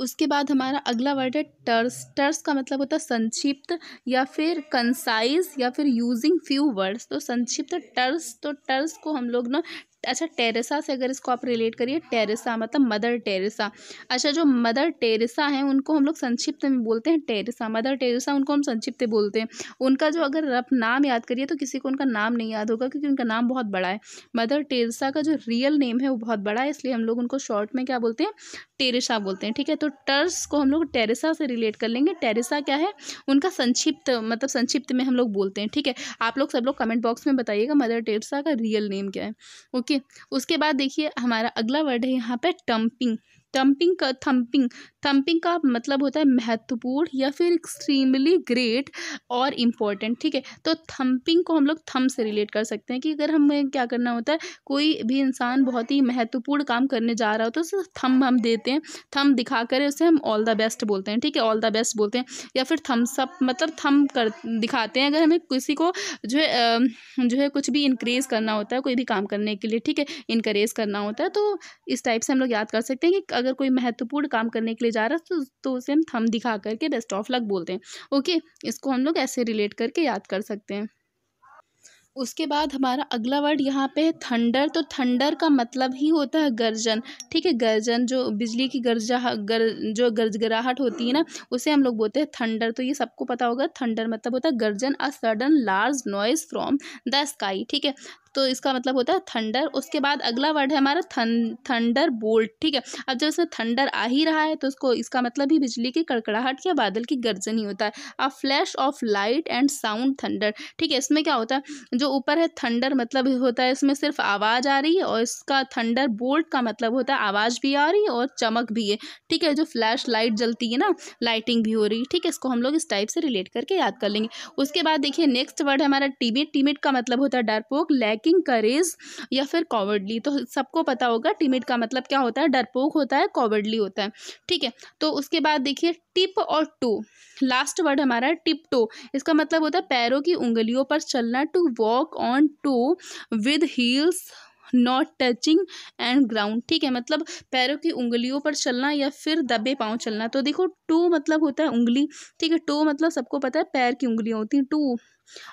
उसके बाद हमारा अगला वर्ड है टर्स टर्स का मतलब होता है संक्षिप्त या फिर कंसाइज या फिर यूजिंग फ्यू वर्ड्स तो संक्षिप्त टर्स तो टर्स को हम लोग ना अच्छा टेरेसा से अगर इसको आप रिलेट करिए टेरेसा मतलब मदर टेरेसा अच्छा जो मदर टेरेसा है उनको हम लोग संक्षिप्त में बोलते हैं टेरेसा मदर टेरेसा उनको हम संक्षिप्त बोलते हैं उनका जो अगर आप नाम याद करिए तो किसी को उनका नाम नहीं याद होगा क्योंकि उनका नाम बहुत बड़ा है मदर टेरेसा का जो रियल नेम है वो बहुत बड़ा है इसलिए हम लोग उनको शॉर्ट में क्या बोलते हैं टेरेसा बोलते हैं ठीक है तो टर्स को हम लोग टेरेसा से रिलेट कर लेंगे टेरेसा क्या है उनका संक्षिप्त मतलब संक्षिप्त में हम लोग बोलते हैं ठीक है आप लोग सब लोग कमेंट बॉक्स में बताइएगा मदर टेरेसा का रियल नेम क्या है ओके ओके उसके बाद देखिए हमारा अगला वर्ड है यहाँ पर टम्पिंग टम्पिंग का थम्पिंग थम्पिंग का मतलब होता है महत्वपूर्ण या फिर एक्सट्रीमली ग्रेट और इम्पॉर्टेंट ठीक है तो थम्पिंग को हम लोग थम से रिलेट कर सकते हैं कि अगर हमें क्या करना होता है कोई भी इंसान बहुत ही महत्वपूर्ण काम करने जा रहा हो तो उसे थम हम देते हैं थम दिखा कर उसे हम ऑल द बेस्ट बोलते हैं ठीक है ऑल द बेस्ट बोलते हैं या फिर थम्स अप मतलब थम कर दिखाते हैं अगर हमें किसी को जो है जो है कुछ भी इनक्रेज करना होता है कोई भी काम करने के लिए ठीक है इंक्रेज़ करना होता है तो इस टाइप से हम लोग याद कर सकते हैं कि अगर कोई महत्वपूर्ण काम करने के लिए जा रहा तो, तो उसे हम थम दिखा करके बेस्ट ऑफ लक बोलते हैं ओके इसको हम लोग ऐसे रिलेट करके याद कर सकते हैं उसके बाद हमारा अगला वर्ड यहाँ पे है थंडर तो थंडर का मतलब ही होता है गर्जन ठीक है गर्जन जो बिजली की गर्जा गर जो गर्जगराहट होती है ना उसे हम लोग बोलते हैं थंडर तो ये सबको पता होगा थंडर मतलब होता है गर्जन a sudden large noise from the sky ठीक है तो इसका मतलब होता है थंडर उसके बाद अगला वर्ड है हमारा थं थंडर बोल्ट ठीक है अब जब इसमें थंडर आ ही रहा है तो उसको इसका मतलब ही बिजली की कड़कड़ाहट या बादल की गर्जन ही होता है अब flash of light and sound thunder ठीक है इसमें क्या होता है जो ऊपर है थंडर मतलब होता है इसमें सिर्फ आवाज़ आ रही है और इसका थंडर बोल्ट का मतलब होता है आवाज़ भी आ रही है और चमक भी है ठीक है जो फ्लैश लाइट जलती है ना लाइटिंग भी हो रही है ठीक है इसको हम लोग इस टाइप से रिलेट करके याद कर लेंगे उसके बाद देखिए नेक्स्ट वर्ड है हमारा टीमिट टीमिट का मतलब होता है डरपोक लैग लैकिंग करेज या फिर कॉवर्डली तो सबको पता होगा टिमिट का मतलब क्या होता है डरपोक होता है कॉवर्डली होता है ठीक है तो उसके बाद देखिए टिप और टू लास्ट वर्ड हमारा है टिप टो इसका मतलब होता है पैरों की उंगलियों पर चलना to walk on toe with heels not touching and ground ठीक है मतलब पैरों की उंगलियों पर चलना या फिर दबे पाँव चलना तो देखो टू मतलब होता है उंगली ठीक है टू मतलब सबको पता है पैर की उंगलियाँ होती हैं टू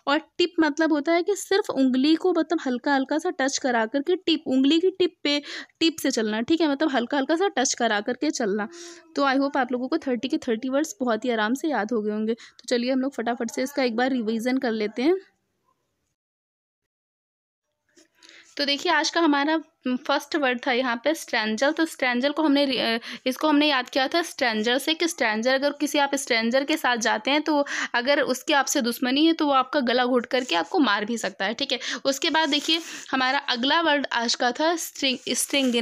और टिप मतलब होता है कि सिर्फ उंगली को मतलब हल्का हल्का सा टच करा करके टिप उंगली की टिप पे टिप से चलना ठीक है मतलब हल्का हल्का सा टच करा करके चलना तो आई होप आप लोगों को थर्टी के थर्टी वर्ड्स बहुत ही आराम से याद हो गए होंगे तो चलिए हम लोग फटाफट से इसका एक बार रिविज़न कर लेते हैं तो देखिए आज का हमारा फर्स्ट वर्ड था यहाँ पे स्ट्रेंजल तो स्ट्रेंजल को हमने इसको हमने याद किया था स्ट्रेंजर से कि स्ट्रेंजर अगर किसी आप स्ट्रेंजर के साथ जाते हैं तो अगर उसकी आपसे दुश्मनी है तो वो आपका गला घुट करके आपको मार भी सकता है ठीक है उसके बाद देखिए हमारा अगला वर्ड आज का था स्ट्रिंग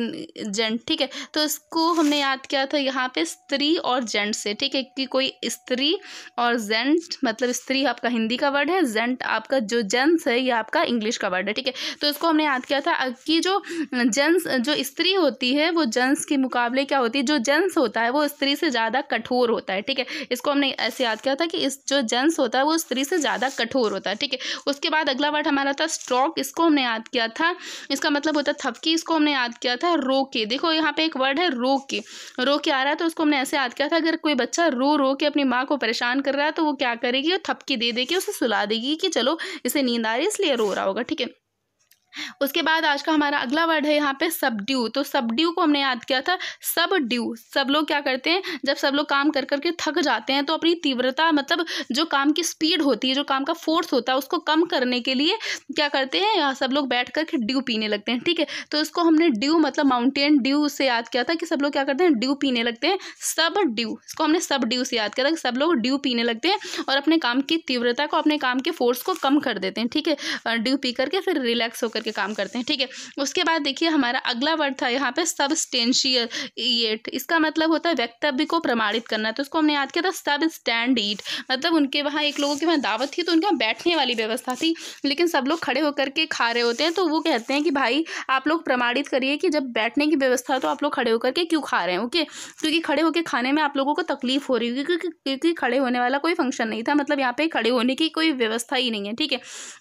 जेंट ठीक है तो इसको हमने याद किया था यहाँ पे स्त्री और जेंट से ठीक है कि कोई स्त्री और जेंट मतलब स्त्री आपका हिंदी का वर्ड है जेंट आपका जो जेंट्स है ये आपका इंग्लिश का वर्ड है ठीक है तो इसको हमने याद किया था कि जो जेंस जो स्त्री होती है वो जेंस के मुकाबले क्या होती है जो जेंस होता है वो स्त्री से ज़्यादा कठोर होता है ठीक है इसको हमने ऐसे याद किया था कि इस जो जेंस होता है वो स्त्री से ज़्यादा कठोर होता है ठीक है उसके बाद अगला वर्ड हमारा था स्ट्रॉक इसको हमने याद किया था इसका मतलब होता है थपकी इसको हमने याद किया था रो के देखो यहाँ पे एक वर्ड है रो के रो के आ रहा है तो उसको हमने ऐसे याद किया था अगर कोई बच्चा रो रो के अपनी माँ को परेशान कर रहा है तो वो क्या करेगी वो थपकी दे देगी उसे सुला देगी कि चलो इसे नींद आ रही है इसलिए रो रहा होगा ठीक है उसके बाद आज का हमारा अगला वर्ड है यहाँ पे सबड्यू तो सबड्यू को हमने याद किया था सब ड्यू सब लोग क्या करते हैं जब सब लोग काम कर करके थक जाते हैं तो अपनी तीव्रता मतलब जो काम की स्पीड होती है जो काम का फोर्स होता है उसको कम करने के लिए क्या करते हैं सब लोग बैठ करके ड्यू पीने लगते हैं ठीक है तो इसको हमने ड्यू मतलब माउंटेन ड्यू से याद किया था कि सब लोग क्या करते हैं ड्यू पीने लगते हैं सब ड्यू इसको हमने सब ड्यू से याद किया था कि सब लोग ड्यू पीने लगते हैं और अपने काम की तीव्रता को अपने काम के फोर्स को कम कर देते हैं ठीक है ड्यू पी करके फिर रिलैक्स होकर करके काम करते हैं ठीक है उसके बाद देखिए हमारा अगला वर्ड था यहाँ पे सबस्टेंशिएट इसका मतलब होता है वक्तव्य को प्रमाणित करना तो उसको हमने याद किया था सब स्टैंड ईट मतलब उनके वहाँ एक लोगों के वहाँ दावत थी तो उनके बैठने वाली व्यवस्था थी लेकिन सब लोग खड़े होकर के खा रहे होते हैं तो वो कहते हैं कि भाई आप लोग प्रमाणित करिए कि जब बैठने की व्यवस्था तो आप लोग खड़े होकर के क्यों खा रहे हैं ओके क्योंकि खड़े होकर खाने में आप लोगों को तकलीफ हो रही होगी क्योंकि क्योंकि खड़े होने वाला कोई फंक्शन नहीं था मतलब यहाँ पे खड़े होने की कोई व्यवस्था ही नहीं है ठीक है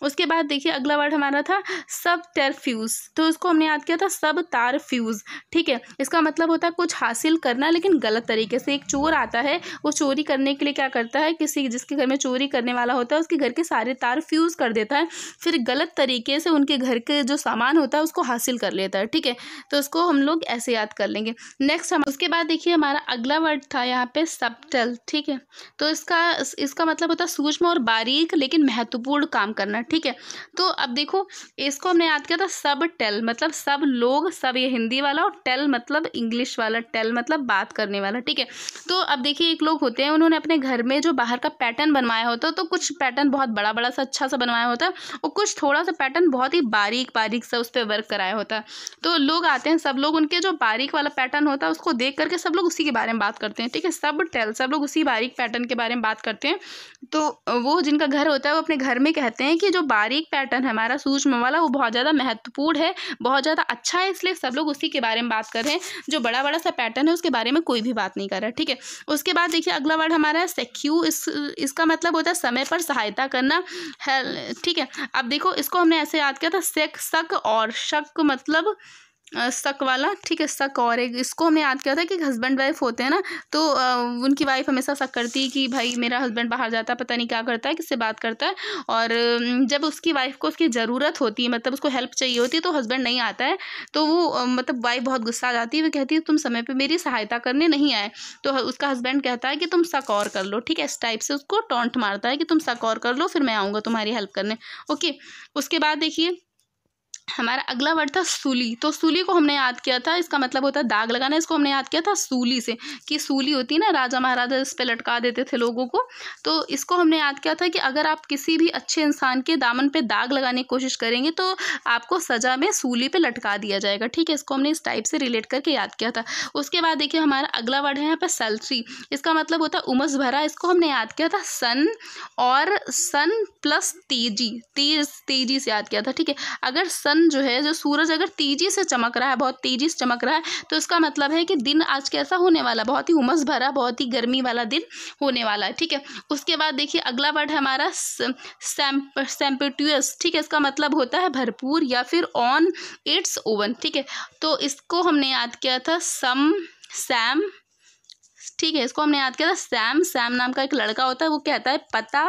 उसके बाद देखिए अगला वर्ड हमारा था सब फ्यूज़ तो उसको हमने याद किया था सब तार फ्यूज ठीक है इसका मतलब होता है कुछ हासिल करना लेकिन गलत तरीके से एक चोर आता है वो चोरी करने के लिए क्या करता है किसी जिसके घर में चोरी करने वाला होता है उसके घर के सारे तार फ्यूज कर देता है फिर गलत तरीके से उनके घर के जो सामान होता है उसको हासिल कर लेता है ठीक है तो उसको हम लोग ऐसे याद कर लेंगे नेक्स्ट हम उसके बाद देखिए हमारा अगला वर्ड था यहाँ पे सबटल ठीक है तो इसका इसका मतलब होता है सूक्ष्म और बारीक लेकिन महत्वपूर्ण काम करना ठीक है तो अब देखो इसको हमने याद किया था सब टेल मतलब सब लोग सब ये हिंदी वाला और टेल मतलब इंग्लिश वाला टेल मतलब बात करने वाला ठीक है तो अब देखिए एक लोग होते हैं उन्होंने अपने घर में जो बाहर का पैटर्न बनवाया होता है तो कुछ पैटर्न बहुत बड़ा बड़ा सा अच्छा सा बनवाया होता और कुछ थोड़ा सा पैटर्न बहुत ही बारीक बारीक सा उस पर वर्क कराया होता है तो लोग आते हैं सब लोग उनके जो बारीक वाला पैटर्न होता है उसको देख करके सब लोग उसी के बारे में बात करते हैं ठीक है सब टेल सब लोग उसी बारीक पैटर्न के बारे में बात करते हैं तो वो जिनका घर होता है वो अपने घर में कहते हैं कि जो बारीक पैटर्न हमारा सूक्ष्म वाला वो बहुत बहुत ज़्यादा महत्वपूर्ण है बहुत ज़्यादा अच्छा है इसलिए सब लोग उसी के बारे में बात कर रहे हैं जो बड़ा बड़ा सा पैटर्न है उसके बारे में कोई भी बात नहीं कर रहा ठीक है उसके बाद देखिए अगला वर्ड हमारा है सेक्यू इस इसका मतलब होता है समय पर सहायता करना है ठीक है अब देखो इसको हमने ऐसे याद किया था सेक शक और शक मतलब शक वाला ठीक है शक और एक इसको हमने याद किया था कि हस्बैंड वाइफ होते हैं ना तो आ, उनकी वाइफ हमेशा शक करती है कि भाई मेरा हस्बैंड बाहर जाता है पता नहीं क्या करता है किससे बात करता है और जब उसकी वाइफ को उसकी ज़रूरत होती है मतलब उसको हेल्प चाहिए होती है तो हस्बैंड नहीं आता है तो वो मतलब वाइफ बहुत गुस्सा आ जाती है वो कहती है तुम समय पर मेरी सहायता करने नहीं आए तो उसका हस्बैंड कहता है कि तुम शक और कर लो ठीक है इस टाइप से उसको टोंट मारता है कि तुम शक और कर लो फिर मैं आऊँगा तुम्हारी हेल्प करने ओके उसके बाद देखिए हमारा अगला वर्ड था सूली तो सूली को हमने याद किया था इसका मतलब होता है दाग लगाना इसको हमने याद किया था सूली से कि सूली होती है ना राजा महाराजा इस पर लटका देते थे लोगों को तो इसको हमने याद किया था कि अगर आप किसी भी अच्छे इंसान के दामन पे दाग लगाने की कोशिश करेंगे तो आपको सज़ा में सूली पर लटका दिया जाएगा ठीक है इसको हमने इस टाइप से रिलेट करके याद किया था उसके बाद देखिए हमारा अगला वर्ड है यहाँ पर सल्ट्री इसका मतलब होता है उमस भरा इसको हमने याद किया था सन और सन प्लस तेजी तेज तेजी से याद किया था ठीक है अगर सन सन जो है जो सूरज अगर तेजी से चमक रहा है बहुत तेजी से चमक रहा है तो इसका मतलब है कि दिन आज कैसा होने वाला बहुत ही उमस भरा बहुत ही गर्मी वाला दिन होने वाला है ठीक है उसके बाद देखिए अगला वर्ड है हमारा सेम्पिट्यूस ठीक है इसका मतलब होता है भरपूर या फिर ऑन इट्स ओवन ठीक है तो इसको हमने याद किया था सम सैम ठीक है इसको हमने याद किया था सैम सैम नाम का एक लड़का होता है वो कहता है पता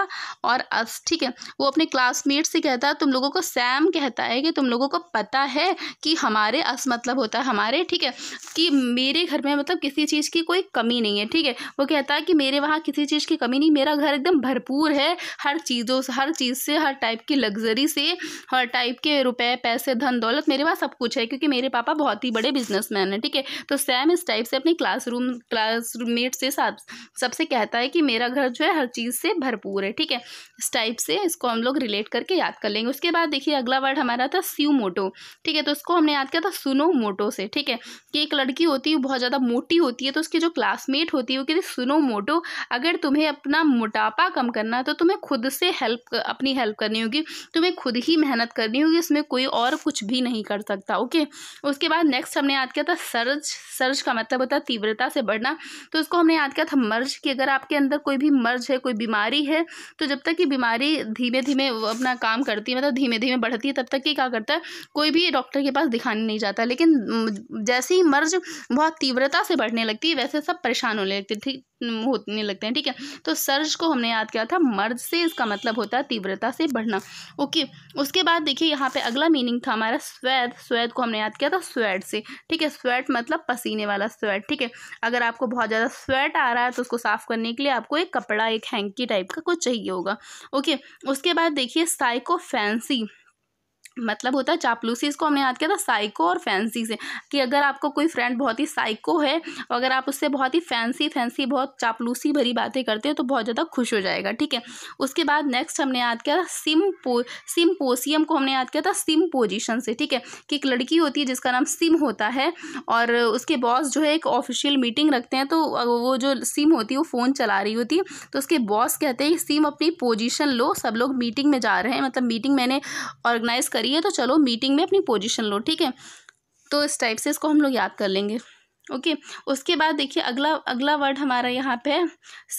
और अस ठीक है वो अपने क्लासमेट से कहता है तुम लोगों को सैम कहता है कि तुम लोगों को पता है कि हमारे अस मतलब होता है हमारे ठीक है कि मेरे घर में मतलब किसी चीज़ की कोई कमी नहीं है ठीक है वो कहता है कि मेरे वहाँ किसी चीज़ की कमी नहीं मेरा घर एकदम भरपूर है हर चीज़ों से हर चीज़ से हर टाइप की लग्जरी से हर टाइप के रुपए पैसे धन दौलत मेरे पास सब कुछ है क्योंकि मेरे पापा बहुत ही बड़े बिजनेसमैन हैं ठीक है तो सैम इस टाइप से अपनी क्लासरूम क्लास रूममेट से सब सबसे कहता है कि मेरा घर जो है हर चीज़ से भरपूर है ठीक है इस टाइप से इसको हम लोग रिलेट करके याद कर लेंगे उसके बाद देखिए अगला वर्ड हमारा था स्यू मोटो ठीक है तो उसको हमने याद किया था सुनो मोटो से ठीक है कि एक लड़की होती है बहुत ज़्यादा मोटी होती है तो उसकी जो क्लासमेट होती है वो कहते सुनो मोटो अगर तुम्हें अपना मोटापा कम करना है तो तुम्हें खुद से हेल्प अपनी हेल्प करनी होगी तुम्हें खुद ही मेहनत करनी होगी इसमें कोई और कुछ भी नहीं कर सकता ओके उसके बाद नेक्स्ट हमने याद किया था सर्ज सर्ज का मतलब होता है तीव्रता से बढ़ना तो उसको हमने याद किया था मर्ज कि अगर आपके अंदर कोई भी मर्ज है कोई बीमारी है तो जब तक कि बीमारी धीमे धीमे अपना काम करती है मतलब धीमे धीमे बढ़ती है तब तक कि क्या करता है कोई भी डॉक्टर के पास दिखाने नहीं जाता लेकिन जैसे ही मर्ज बहुत तीव्रता से बढ़ने लगती है वैसे सब परेशान होने है ठीक होने लगते हैं ठीक है तो सर्ज को हमने याद किया था मर्ज से इसका मतलब होता है तीव्रता से बढ़ना ओके उसके बाद देखिए यहाँ पे अगला मीनिंग था हमारा स्वेद स्वेद को हमने याद किया था स्वेट से ठीक है स्वेट मतलब पसीने वाला स्वेट ठीक है अगर आपको बहुत ज़्यादा स्वेट आ रहा है तो उसको साफ़ करने के लिए आपको एक कपड़ा एक हैंकी टाइप का कुछ चाहिए होगा ओके उसके बाद देखिए साइको फैंसी मतलब होता है चापलूसी इसको हमने याद किया था साइको और फैंसी से कि अगर आपको कोई फ्रेंड बहुत ही साइको है और अगर आप उससे बहुत ही फैंसी फैंसी बहुत चापलूसी भरी बातें करते हो तो बहुत ज़्यादा खुश हो जाएगा ठीक है उसके बाद नेक्स्ट हमने याद किया था सिम सिम्पोसियम को हमने याद किया था सिम पोजिशन से ठीक है कि एक लड़की होती है जिसका नाम सिम होता है और उसके बॉस जो है एक ऑफिशियल मीटिंग रखते हैं तो वो जो सिम होती है वो फ़ोन चला रही होती है तो उसके बॉस कहते हैं सिम अपनी पोजिशन लो सब लोग मीटिंग में जा रहे हैं मतलब मीटिंग मैंने ऑर्गेनाइज़ करी रही है तो चलो मीटिंग में अपनी पोजिशन लो ठीक है तो इस टाइप से इसको हम लोग याद कर लेंगे ओके उसके बाद देखिए अगला अगला वर्ड हमारा यहाँ पे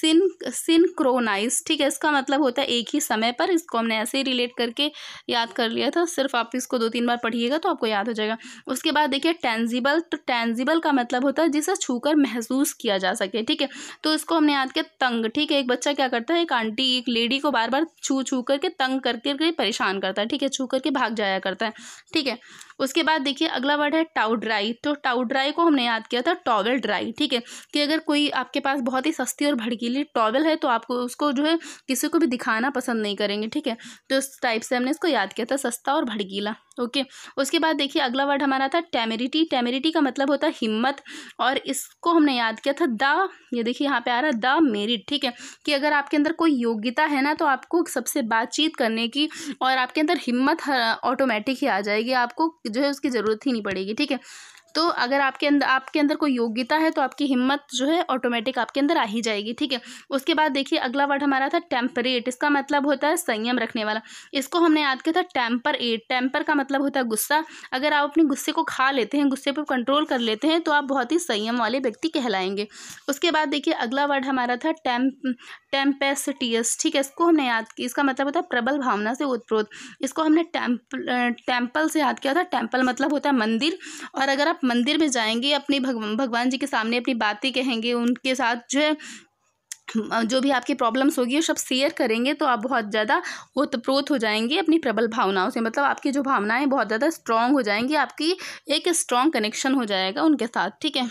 सिन सिनक्रोनाइज ठीक है इसका मतलब होता है एक ही समय पर इसको हमने ऐसे ही रिलेट करके याद कर लिया था सिर्फ आप इसको दो तीन बार पढ़िएगा तो आपको याद हो जाएगा उसके बाद देखिए टेंजिबल तो टेंजिबल का मतलब होता है जिसे छूकर महसूस किया जा सके ठीक है तो इसको हमने याद किया तंग ठीक है एक बच्चा क्या करता है एक आंटी एक लेडी को बार बार छू छू करके तंग करके कर परेशान करता है ठीक है छू करके भाग जाया करता है ठीक है उसके बाद देखिए अगला वर्ड है टाउड्राई तो टाउड्राई को हमने याद किया किया था टॉवल ड्राई ठीक है कि अगर कोई आपके पास बहुत ही सस्ती और भड़कीली टॉवल है तो आपको उसको जो है किसी को भी दिखाना पसंद नहीं करेंगे ठीक है तो उस टाइप से हमने इसको याद किया था सस्ता और भड़कीला ओके उसके बाद देखिए अगला वर्ड हमारा था टेमेरिटी टेमेरिटी का मतलब होता है हिम्मत और इसको हमने याद किया था द ये देखिए यहाँ पे आ रहा द मेरिट ठीक है कि अगर आपके अंदर कोई योग्यता है ना तो आपको सबसे बातचीत करने की और आपके अंदर हिम्मत ऑटोमेटिक हाँ, ही आ जाएगी आपको जो है उसकी ज़रूरत ही नहीं पड़ेगी ठीक है तो अगर आपके अंदर आपके अंदर कोई योग्यता है तो आपकी हिम्मत जो है ऑटोमेटिक आपके अंदर आ ही जाएगी ठीक है उसके बाद देखिए अगला वर्ड हमारा था टेम्परेट इसका मतलब होता है संयम रखने वाला इसको हमने याद किया था टेम्पर एट टेम्पर का मतलब होता है गुस्सा अगर आप अपने गुस्से को खा लेते हैं गुस्से पर कंट्रोल कर लेते हैं तो आप बहुत ही संयम वाले व्यक्ति कहलाएंगे उसके बाद देखिए अगला वर्ड हमारा था टेम टेम्पेस्टियस ठीक है इसको हमने याद किया इसका मतलब होता है प्रबल भावना से उत्प्रोत इसको हमने टेम्पल टेम्पल से याद किया था टेम्पल मतलब होता है मंदिर और अगर आप मंदिर में जाएंगे अपने भग, भगवान जी के सामने अपनी बातें कहेंगे उनके साथ जो है जो भी आपकी प्रॉब्लम्स होगी वो सब शेयर करेंगे तो आप बहुत ज़्यादा उत्प्रोत हो जाएंगे अपनी प्रबल भावनाओं से मतलब आपकी जो भावनाएं बहुत ज़्यादा स्ट्रांग हो जाएंगी आपकी एक स्ट्रांग कनेक्शन हो जाएगा उनके साथ ठीक है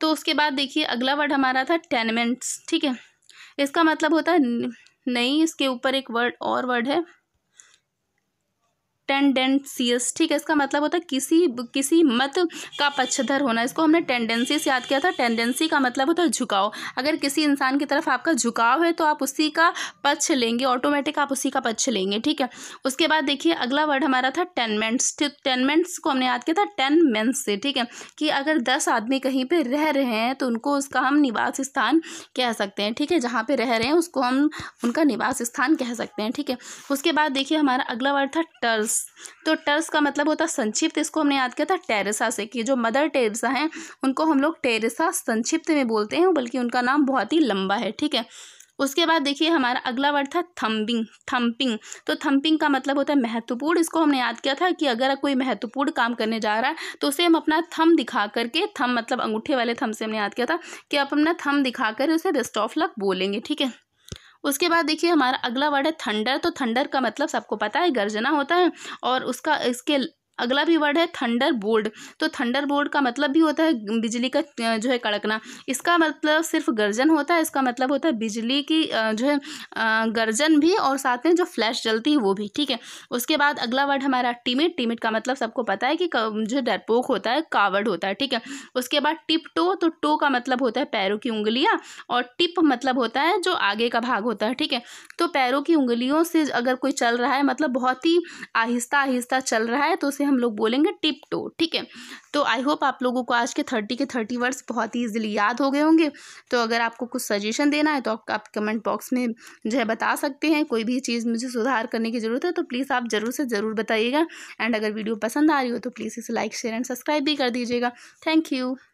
तो उसके बाद देखिए अगला वर्ड हमारा था टेनमेंट्स ठीक है इसका मतलब होता है नहीं इसके ऊपर एक वर्ड और वर्ड है टेंडेंसीस ठीक है इसका मतलब होता है किसी किसी मत का पक्षधर होना इसको हमने टेंडेंसीस याद किया था टेंडेंसी का मतलब होता है झुकाव अगर किसी इंसान की तरफ आपका झुकाव है तो आप उसी का पक्ष लेंगे ऑटोमेटिक आप उसी का पक्ष लेंगे ठीक है उसके बाद देखिए अगला वर्ड हमारा था टेनमेंट्स टेनमेंट्स को हमने याद किया था टेन मेंस से ठीक है कि अगर दस आदमी कहीं पर रह रहे हैं तो उनको उसका हम निवास स्थान कह सकते हैं ठीक है जहाँ पर रह रहे हैं उसको हम उनका निवास स्थान कह सकते हैं ठीक है उसके बाद देखिए हमारा अगला वर्ड था टर्स तो टर्स का मतलब होता है संक्षिप्त इसको हमने याद किया था टेरेसा से कि जो मदर टेरेसा हैं उनको हम लोग टेरेसा संक्षिप्त में बोलते हैं बल्कि उनका नाम बहुत ही लंबा है ठीक है उसके बाद देखिए हमारा अगला वर्ड था थम्बिंग थम्पिंग तो थम्पिंग का मतलब होता है महत्वपूर्ण इसको हमने याद किया था कि अगर कोई महत्वपूर्ण काम करने जा रहा है तो उसे हम अपना थम दिखा करके थम मतलब अंगूठे वाले थम से हमने याद किया था कि आप अपना थम दिखा कर उसे बेस्ट ऑफ लक बोलेंगे ठीक है उसके बाद देखिए हमारा अगला वर्ड है थंडर तो थंडर का मतलब सबको पता है गर्जना होता है और उसका इसके अगला भी वर्ड है थंडर बोल्ड तो थंडर बोल्ड का मतलब भी होता है बिजली का जो है कड़कना इसका मतलब सिर्फ गर्जन होता है इसका मतलब होता है बिजली की जो है गर्जन भी और साथ में जो फ्लैश जलती है वो भी ठीक है उसके बाद अगला वर्ड हमारा टिमिट टिमिट का मतलब सबको पता है कि जो है डरपोक होता है कावड़ होता है ठीक है उसके बाद टिप टो तो टो का मतलब होता है पैरों की उंगलियाँ और टिप मतलब होता है जो आगे का भाग होता है ठीक है तो पैरों की उंगलियों से अगर कोई चल रहा है मतलब बहुत ही आहिस्ता आहिस्ता चल रहा है तो उसे हम लोग बोलेंगे टिप टो ठीक है तो आई होप आप लोगों को आज के थर्टी के थर्टी वर्ड्स बहुत ही ईजिली याद हो गए होंगे तो अगर आपको कुछ सजेशन देना है तो आप, आप कमेंट बॉक्स में जो है बता सकते हैं कोई भी चीज़ मुझे सुधार करने की ज़रूरत है तो प्लीज़ आप ज़रूर से ज़रूर बताइएगा एंड अगर वीडियो पसंद आ रही हो तो प्लीज़ इसे लाइक शेयर एंड सब्सक्राइब भी कर दीजिएगा थैंक यू